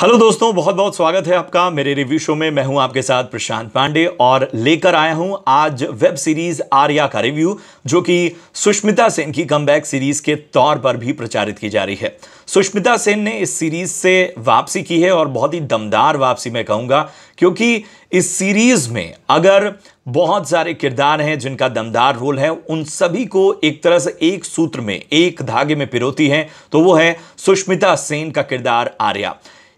hello दोस्तों बहुत बहुत स्वागत है आपका मेरे रिव्यू शो में मैं हूं आपके साथ प्रशांत पांडे और लेकर आया हूं आज वेब सीरीज आर्या का रिव्यू जो कि सुष्मिता सेन की कम सीरीज के तौर पर भी प्रचारित की जा रही है सुष्मिता सेन ने इस सीरीज से वापसी की है और बहुत ही दमदार वापसी मैं कहूँगा क्योंकि इस सीरीज में अगर बहुत सारे किरदार हैं जिनका दमदार रोल है उन सभी को एक तरह से एक सूत्र में एक धागे में पिरोती हैं तो वो है सुष्मिता सेन का किरदार आर्या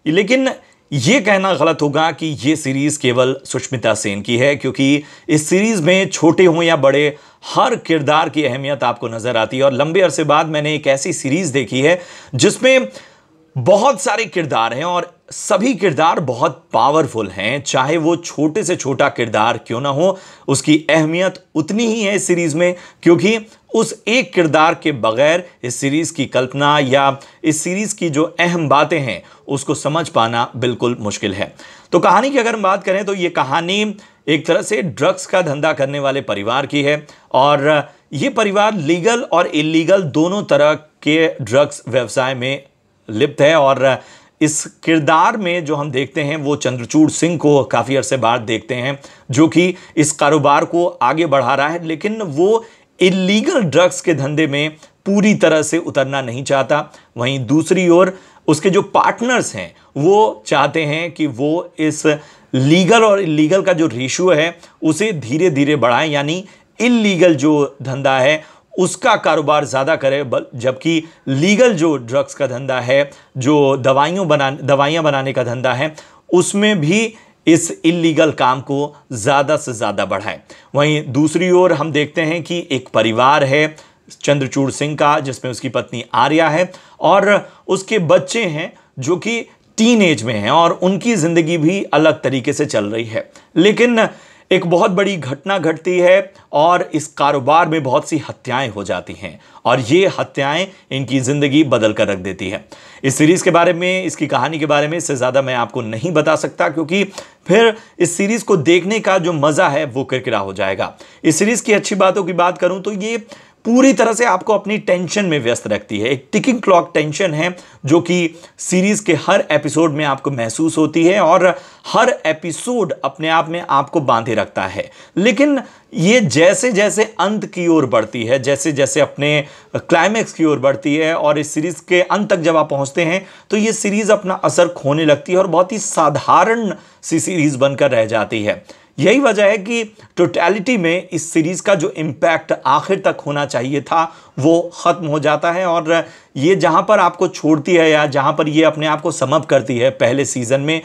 लेकिन ये कहना गलत होगा कि ये सीरीज़ केवल सुष्मिता सेन की है क्योंकि इस सीरीज़ में छोटे हों या बड़े हर किरदार की अहमियत आपको नज़र आती है और लंबे अरसे बाद मैंने एक ऐसी सीरीज़ देखी है जिसमें बहुत सारे किरदार हैं और सभी किरदार बहुत पावरफुल हैं चाहे वो छोटे से छोटा किरदार क्यों ना हो उसकी अहमियत उतनी ही है इस सीरीज़ में क्योंकि उस एक किरदार के बगैर इस सीरीज़ की कल्पना या इस सीरीज़ की जो अहम बातें हैं उसको समझ पाना बिल्कुल मुश्किल है तो कहानी की अगर हम बात करें तो ये कहानी एक तरह से ड्रग्स का धंधा करने वाले परिवार की है और ये परिवार लीगल और इलीगल दोनों तरह के ड्रग्स व्यवसाय में लिप्त है और इस किरदार में जो हम देखते हैं वो चंद्रचूड़ सिंह को काफ़ी अरसे बाद देखते हैं जो कि इस कारोबार को आगे बढ़ा रहा है लेकिन वो इलीगल ड्रग्स के धंधे में पूरी तरह से उतरना नहीं चाहता वहीं दूसरी ओर उसके जो पार्टनर्स हैं वो चाहते हैं कि वो इस लीगल और इलीगल का जो रेशियो है उसे धीरे धीरे बढ़ाएं यानी इलीगल जो धंधा है उसका कारोबार ज़्यादा करे जबकि लीगल जो ड्रग्स का धंधा है जो दवाइयों बना दवाइयाँ बनाने का धंधा है उसमें भी इस इलीगल काम को ज़्यादा से ज़्यादा बढ़ाए वहीं दूसरी ओर हम देखते हैं कि एक परिवार है चंद्रचूड़ सिंह का जिसमें उसकी पत्नी आर्या है और उसके बच्चे हैं जो कि टीन एज में हैं और उनकी ज़िंदगी भी अलग तरीके से चल रही है लेकिन एक बहुत बड़ी घटना घटती है और इस कारोबार में बहुत सी हत्याएं हो जाती हैं और ये हत्याएं इनकी ज़िंदगी बदल कर रख देती है इस सीरीज़ के बारे में इसकी कहानी के बारे में इससे ज़्यादा मैं आपको नहीं बता सकता क्योंकि फिर इस सीरीज़ को देखने का जो मज़ा है वो किरकिरा हो जाएगा इस सीरीज़ की अच्छी बातों की बात करूँ तो ये पूरी तरह से आपको अपनी टेंशन में व्यस्त रखती है एक टिकिंग क्लॉक टेंशन है जो कि सीरीज के हर एपिसोड में आपको महसूस होती है और हर एपिसोड अपने आप में आपको बांधे रखता है लेकिन ये जैसे जैसे अंत की ओर बढ़ती है जैसे जैसे अपने क्लाइमैक्स की ओर बढ़ती है और इस सीरीज़ के अंत तक जब आप पहुंचते हैं तो ये सीरीज़ अपना असर खोने लगती है और बहुत ही साधारण सी सीरीज़ बनकर रह जाती है यही वजह है कि टोटैलिटी में इस सीरीज़ का जो इम्पैक्ट आखिर तक होना चाहिए था वो ख़त्म हो जाता है और ये जहाँ पर आपको छोड़ती है या जहाँ पर ये अपने आप को समअप करती है पहले सीज़न में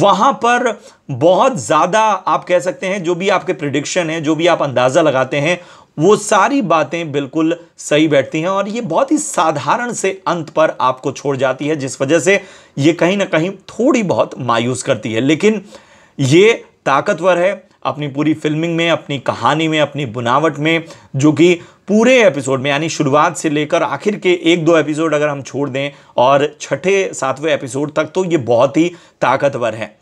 वहाँ पर बहुत ज़्यादा आप कह सकते हैं जो भी आपके प्रिडिक्शन हैं जो भी आप अंदाज़ा लगाते हैं वो सारी बातें बिल्कुल सही बैठती हैं और ये बहुत ही साधारण से अंत पर आपको छोड़ जाती है जिस वजह से ये कहीं ना कहीं थोड़ी बहुत मायूस करती है लेकिन ये ताकतवर है अपनी पूरी फिल्मिंग में अपनी कहानी में अपनी बुनावट में जो कि पूरे एपिसोड में यानी शुरुआत से लेकर आखिर के एक दो एपिसोड अगर हम छोड़ दें और छठे सातवें एपिसोड तक तो ये बहुत ही ताकतवर है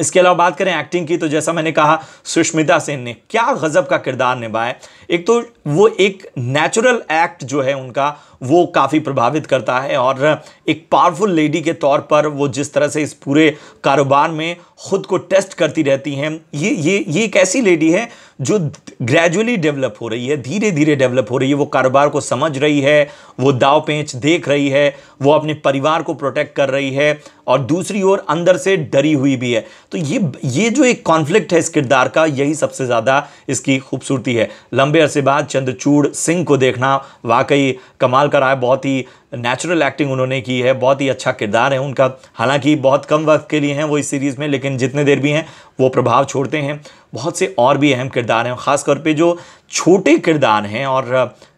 इसके अलावा बात करें एक्टिंग की तो जैसा मैंने कहा सुष्मिता सेन ने क्या गज़ब का किरदार निभाया एक तो वो एक नेचुरल एक्ट जो है उनका वो काफ़ी प्रभावित करता है और एक पावरफुल लेडी के तौर पर वो जिस तरह से इस पूरे कारोबार में खुद को टेस्ट करती रहती हैं ये ये ये एक ऐसी लेडी है जो ग्रेजुअली डेवलप हो रही है धीरे धीरे डेवलप हो रही है वो कारोबार को समझ रही है वो दाव पेंच देख रही है वो अपने परिवार को प्रोटेक्ट कर रही है और दूसरी ओर अंदर से डरी हुई भी है तो ये ये जो एक कॉन्फ्लिक्ट है इस किरदार का यही सबसे ज़्यादा इसकी खूबसूरती है लंबे अरसे बाद चंद्रचूड़ सिंह को देखना वाकई कमाल कमाल का रहा है बहुत ही नेचुरल एक्टिंग उन्होंने की है बहुत ही अच्छा किरदार है उनका हालांकि बहुत कम वक्त के लिए हैं वो इस सीरीज़ में लेकिन जितने देर भी हैं वो प्रभाव छोड़ते हैं बहुत से और भी अहम किरदार हैं ख़ासतौर पर जो छोटे किरदार हैं और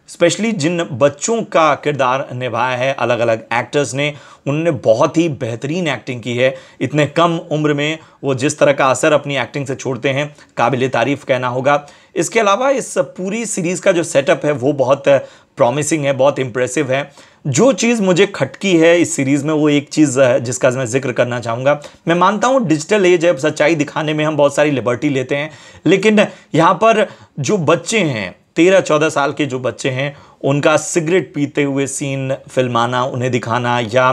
स्पेशली जिन बच्चों का किरदार निभाया है अलग अलग एक्टर्स ने उन्होंने बहुत ही बेहतरीन एक्टिंग की है इतने कम उम्र में वो जिस तरह का असर अपनी एक्टिंग से छोड़ते हैं काबिल तारीफ़ कहना होगा इसके अलावा इस पूरी सीरीज़ का जो सेटअप है वो बहुत प्रॉमिसिंग है बहुत इम्प्रेसिव है जो चीज़ मुझे खटकी है इस सीरीज़ में वो एक चीज़ है जिसका मैं जिक्र करना चाहूँगा मैं मानता हूँ डिजिटल एज है सच्चाई दिखाने में हम बहुत सारी लिबर्टी लेते हैं लेकिन यहाँ पर जो बच्चे हैं तेरह चौदह साल के जो बच्चे हैं उनका सिगरेट पीते हुए सीन फिल्माना उन्हें दिखाना या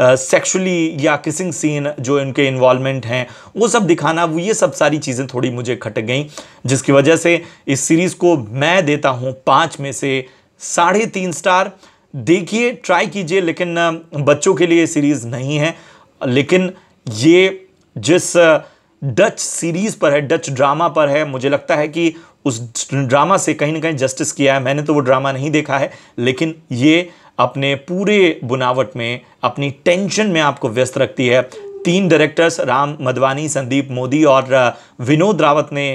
सेक्सुअली uh, या किसिंग सीन जो इनके इन्वॉलमेंट हैं वो सब दिखाना वो ये सब सारी चीज़ें थोड़ी मुझे खटक गई जिसकी वजह से इस सीरीज़ को मैं देता हूँ पाँच में से साढ़े तीन स्टार देखिए ट्राई कीजिए लेकिन बच्चों के लिए सीरीज़ नहीं है लेकिन ये जिस uh, डच सीरीज़ पर है डच ड्रामा पर है मुझे लगता है कि उस ड्रामा से कहीं ना कहीं जस्टिस किया है मैंने तो वो ड्रामा नहीं देखा है लेकिन ये अपने पूरे बुनावट में अपनी टेंशन में आपको व्यस्त रखती है तीन डायरेक्टर्स राम मधवानी संदीप मोदी और विनोद रावत ने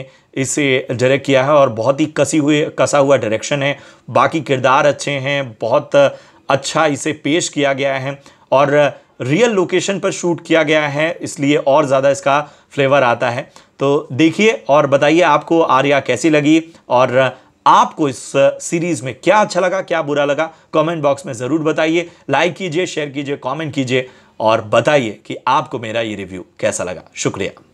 इसे डायरेक्ट किया है और बहुत ही कसी हुए कसा हुआ डायरेक्शन है बाकी किरदार अच्छे हैं बहुत अच्छा इसे पेश किया गया है और रियल लोकेशन पर शूट किया गया है इसलिए और ज़्यादा इसका फ्लेवर आता है तो देखिए और बताइए आपको आर्या कैसी लगी और आपको इस सीरीज़ में क्या अच्छा लगा क्या बुरा लगा कमेंट बॉक्स में ज़रूर बताइए लाइक कीजिए शेयर कीजिए कमेंट कीजिए और बताइए कि आपको मेरा ये रिव्यू कैसा लगा शुक्रिया